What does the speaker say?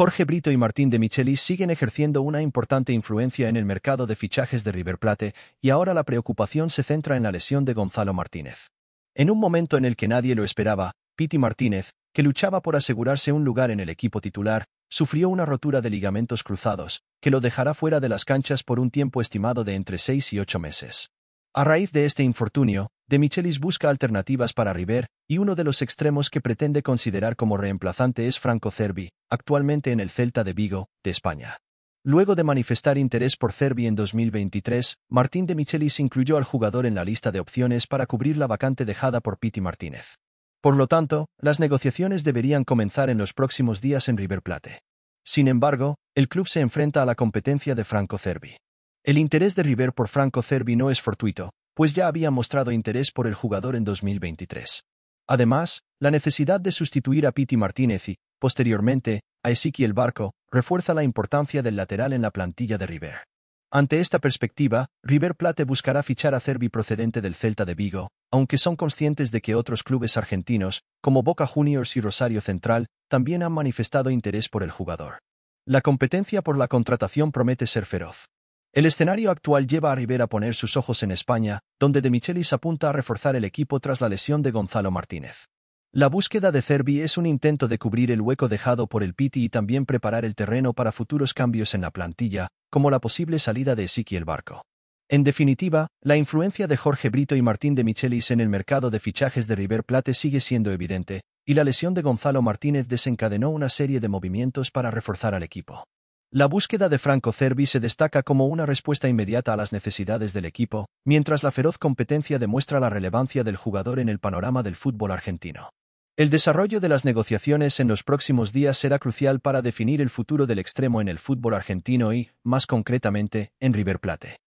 Jorge Brito y Martín de Michelis siguen ejerciendo una importante influencia en el mercado de fichajes de River Plate y ahora la preocupación se centra en la lesión de Gonzalo Martínez. En un momento en el que nadie lo esperaba, Piti Martínez, que luchaba por asegurarse un lugar en el equipo titular, sufrió una rotura de ligamentos cruzados, que lo dejará fuera de las canchas por un tiempo estimado de entre seis y ocho meses. A raíz de este infortunio, de Michelis busca alternativas para River, y uno de los extremos que pretende considerar como reemplazante es Franco Cervi, actualmente en el Celta de Vigo, de España. Luego de manifestar interés por Cervi en 2023, Martín de Michelis incluyó al jugador en la lista de opciones para cubrir la vacante dejada por Piti Martínez. Por lo tanto, las negociaciones deberían comenzar en los próximos días en River Plate. Sin embargo, el club se enfrenta a la competencia de Franco Cervi. El interés de River por Franco Cervi no es fortuito, pues ya había mostrado interés por el jugador en 2023. Además, la necesidad de sustituir a Piti Martínez y, posteriormente, a Ezequiel Barco, refuerza la importancia del lateral en la plantilla de River. Ante esta perspectiva, River Plate buscará fichar a Cervi procedente del Celta de Vigo, aunque son conscientes de que otros clubes argentinos, como Boca Juniors y Rosario Central, también han manifestado interés por el jugador. La competencia por la contratación promete ser feroz. El escenario actual lleva a Rivera a poner sus ojos en España, donde De Michelis apunta a reforzar el equipo tras la lesión de Gonzalo Martínez. La búsqueda de Cervi es un intento de cubrir el hueco dejado por el Piti y también preparar el terreno para futuros cambios en la plantilla, como la posible salida de el Barco. En definitiva, la influencia de Jorge Brito y Martín de Michelis en el mercado de fichajes de River Plate sigue siendo evidente, y la lesión de Gonzalo Martínez desencadenó una serie de movimientos para reforzar al equipo. La búsqueda de Franco Cervi se destaca como una respuesta inmediata a las necesidades del equipo, mientras la feroz competencia demuestra la relevancia del jugador en el panorama del fútbol argentino. El desarrollo de las negociaciones en los próximos días será crucial para definir el futuro del extremo en el fútbol argentino y, más concretamente, en River Plate.